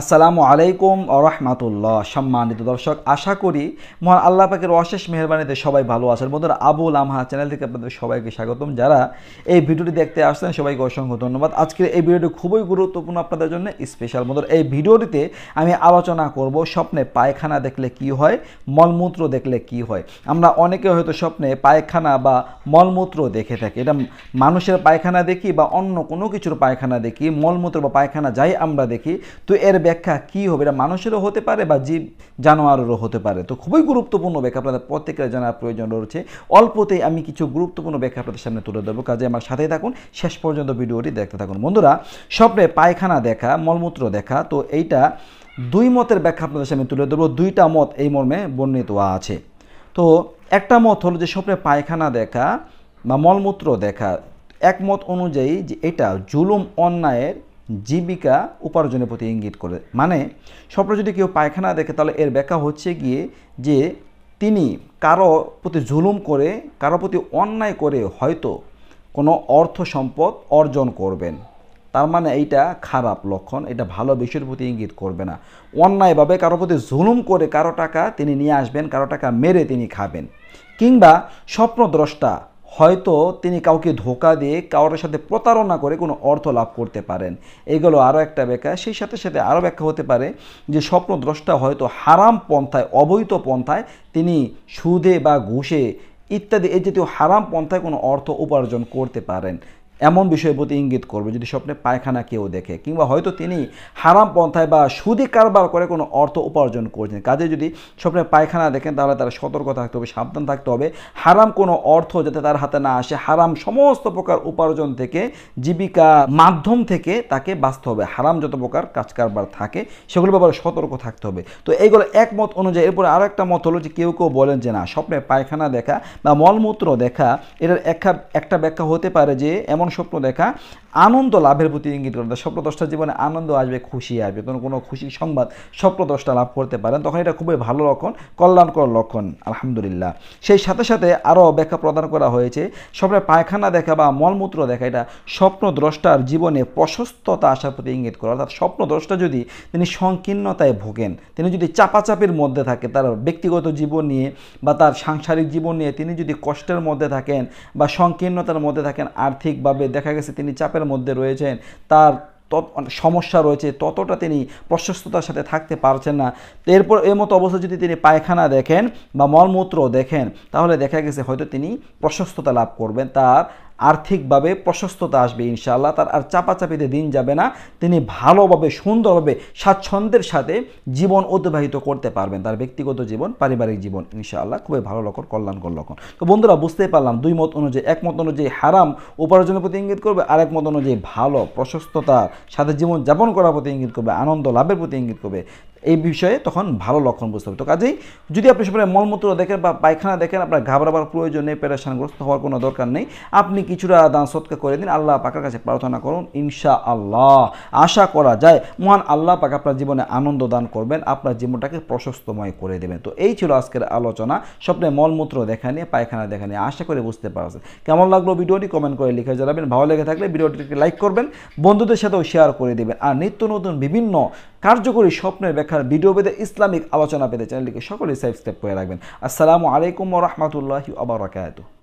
আসসালামু আলাইকুম রহমাতুল্লাহ সম্মানিত দর্শক আশা করি মহান আল্লাহ পাকের অশেষ মেহরবানিতে সবাই ভালো আছেন বন্ধুরা আবুল আমহা চ্যানেল থেকে আপনাদের সবাইকে স্বাগতম যারা এই ভিডিওটি দেখতে আসছেন সবাইকে অসংখ্য ধন্যবাদ আজকের এই ভিডিওটি খুবই গুরুত্বপূর্ণ আপনাদের জন্য স্পেশাল বন্ধুর এই ভিডিওটিতে আমি আলোচনা করব স্বপ্নে পায়খানা দেখলে কি হয় মলমূত্র দেখলে কি হয় আমরা অনেকে হয়তো স্বপ্নে পায়খানা বা মলমূত্র দেখে থাকি এটা মানুষের পায়খানা দেখি বা অন্য কোনো কিছুর পায়খানা দেখি মলমূত্র বা পায়খানা যাই আমরা দেখি তো এর এর ব্যাখ্যা কি হবে এটা মানুষেরও হতে পারে বা জীব জানোয়ারেরও হতে পারে তো খুবই গুরুত্বপূর্ণ ব্যাখ্যা আপনাদের প্রত্যেকের জানার প্রয়োজন রয়েছে অল্পতেই আমি কিছু গুরুত্বপূর্ণ ব্যাখ্যা আপনাদের সামনে তুলে দেবো কাজে আমার সাথেই থাকুন শেষ পর্যন্ত ভিডিওটি দেখতে থাকুন বন্ধুরা স্বপ্নে পায়খানা দেখা মলমূত্র দেখা তো এইটা দুই মতের ব্যাখ্যা আপনাদের সামনে তুলে দেবো দুইটা মত এই মর্মে বর্ণিত আছে তো একটা মত হলো যে স্বপ্নে পায়খানা দেখা বা মলমূত্র দেখা একমত অনুযায়ী যে এটা জুলুম অন্যায়ের জীবিকা উপার্জনের প্রতি ইঙ্গিত করে মানে স্বপ্ন যদি কেউ পায়খানা দেখে তাহলে এর ব্যাখ্যা হচ্ছে গিয়ে যে তিনি কারো প্রতি জুলুম করে কারো প্রতি অন্যায় করে হয়তো কোনো অর্থ সম্পদ অর্জন করবেন তার মানে এইটা খারাপ লক্ষণ এটা ভালো বিষয়ের প্রতি ইঙ্গিত করবে না অন্যায়ভাবে কারো প্রতি জুলুম করে কারো টাকা তিনি নিয়ে আসবেন কারো টাকা মেরে তিনি খাবেন কিংবা স্বপ্নদ্রষ্টা হয়তো তিনি কাউকে ধোকা দিয়ে কারোর সাথে প্রতারণা করে কোনো অর্থ লাভ করতে পারেন এগুলো আরও একটা ব্যাখ্যা সেই সাথে সাথে আরও ব্যাখ্যা হতে পারে যে স্বপ্নদ্রষ্টা হয়তো হারাম পন্থায় অবৈধ পন্থায় তিনি সুদে বা ঘুষে ইত্যাদি এই জাতীয় হারাম পন্থায় কোনো অর্থ উপার্জন করতে পারেন এমন বিষয়ের প্রতি ইঙ্গিত করবে যদি স্বপ্নে পায়খানা কেউ দেখে কিংবা হয়তো তিনি হারাম পন্থায় বা সুদি কারবার করে কোনো অর্থ উপার্জন করছেন কাজে যদি স্বপ্নে পায়খানা দেখেন তাহলে তারা সতর্ক থাকতে হবে সাবধান থাকতে হবে হারাম কোনো অর্থ যাতে তার হাতে না আসে হারাম সমস্ত প্রকার উপার্জন থেকে জীবিকা মাধ্যম থেকে তাকে বাঁচতে হবে হারাম যত প্রকার কাজ কারবার থাকে সেগুলো ব্যাপারে সতর্ক থাকতে হবে তো এইগুলো একমত অনুযায়ী এরপরে আরও একটা মত হলো যে কেউ কেউ বলেন যে না স্বপ্নে পায়খানা দেখা বা মলমূত্র দেখা এটার একটা ব্যাখ্যা হতে পারে যে এমন স্বপ্ন দেখা আনন্দ লাভের প্রতি ইঙ্গিত করে স্বপ্নদ্রষ্টার জীবনে আনন্দ আসবে খুশি আসবে কোনো কোনো খুশি সংবাদ স্বপ্নদ্রষ্টা লাভ করতে পারেন তখন এটা খুবই ভালো লক্ষণ কল্যাণকর লক্ষণ আলহামদুলিল্লাহ সেই সাথে সাথে আরও ব্যাখ্যা প্রদান করা হয়েছে স্বপ্নে পায়খানা দেখা বা মলমূত্র দেখা এটা স্বপ্নদ্রষ্টার জীবনে প্রশস্ততা আসার প্রতি ইঙ্গিত করে অর্থাৎ স্বপ্নদ্রষ্টা যদি তিনি সংকীর্ণতায় ভোগেন তিনি যদি চাপাচাপির মধ্যে থাকে তার ব্যক্তিগত জীবন নিয়ে বা তার সাংসারিক জীবন নিয়ে তিনি যদি কষ্টের মধ্যে থাকেন বা সংকীর্ণতার মধ্যে থাকেন আর্থিকভাবে দেখা গেছে তিনি চাপের মধ্যে রয়েছেন তার তত মানে সমস্যা রয়েছে ততটা তিনি প্রশস্ততার সাথে থাকতে পারছেন না এরপর এর মতো অবস্থা যদি তিনি পায়খানা দেখেন বা মলমূত্র দেখেন তাহলে দেখা গেছে হয়তো তিনি প্রশস্ততা লাভ করবেন তার আর্থিকভাবে প্রশস্ততা আসবে ইনশাআল্লাহ তার আর চাপাচাপিতে দিন যাবে না তিনি ভালোভাবে সুন্দরভাবে স্বাচ্ছন্দ্যের সাথে জীবন অতিবাহিত করতে পারবেন তার ব্যক্তিগত জীবন পারিবারিক জীবন ইনশাআল্লাহ খুবই ভালো লক্ষণ কল্যাণকর লক্ষণ তো বন্ধুরা বুঝতেই পারলাম দুই মত অনুযায়ী একমত অনুযায়ী হারাম উপার্জনের প্রতি ইঙ্গিত করবে আর এক মত অনুযায়ী ভালো প্রশস্ততার সাথে জীবন যাপন করার প্রতি ইঙ্গিত করবে আনন্দ লাভের প্রতি ইঙ্গিত করবে এই বিষয়ে তখন ভালো লক্ষণ বুঝতে হবে তো কাজেই যদি আপনি সবাই মলমূত্র দেখেন বা পায়খানা দেখেন আপনার ঘাবড়াবার প্রয়োজন নেই পেরেশানগ্রস্ত হওয়ার কোনো দরকার নেই আপনি কিছুটা দান সৎকা করে দিন আল্লাহ পাকার কাছে প্রার্থনা করুন ইনশা আল্লাহ আশা করা যায় মহান আল্লাহ পাক আপনার জীবনে আনন্দ দান করবেন আপনার জীবনটাকে প্রশস্তময় করে দেবেন তো এই ছিল আজকের আলোচনা স্বপ্নে মলমূত্র দেখা নিয়ে পায়খানা দেখা নিয়ে আশা করে বুঝতে পারছেন কেমন লাগলো ভিডিওটি কমেন্ট করে লিখে জানাবেন ভালো লেগে থাকলে ভিডিওটিকে লাইক করবেন বন্ধুদের সাথেও শেয়ার করে দেবেন আর নিত্য নতুন বিভিন্ন কার্যকরী স্বপ্নের ব্যক্তি ব্যাখ্যার ভিডিও পেতে ইসলামিক আলোচনা পেতে চ্যানেলটিকে সকলেই সাবস্ক্রাইব করে রাখবেন আসসালামু আলাইকুম রহমতুল্লাহ আবরাকাত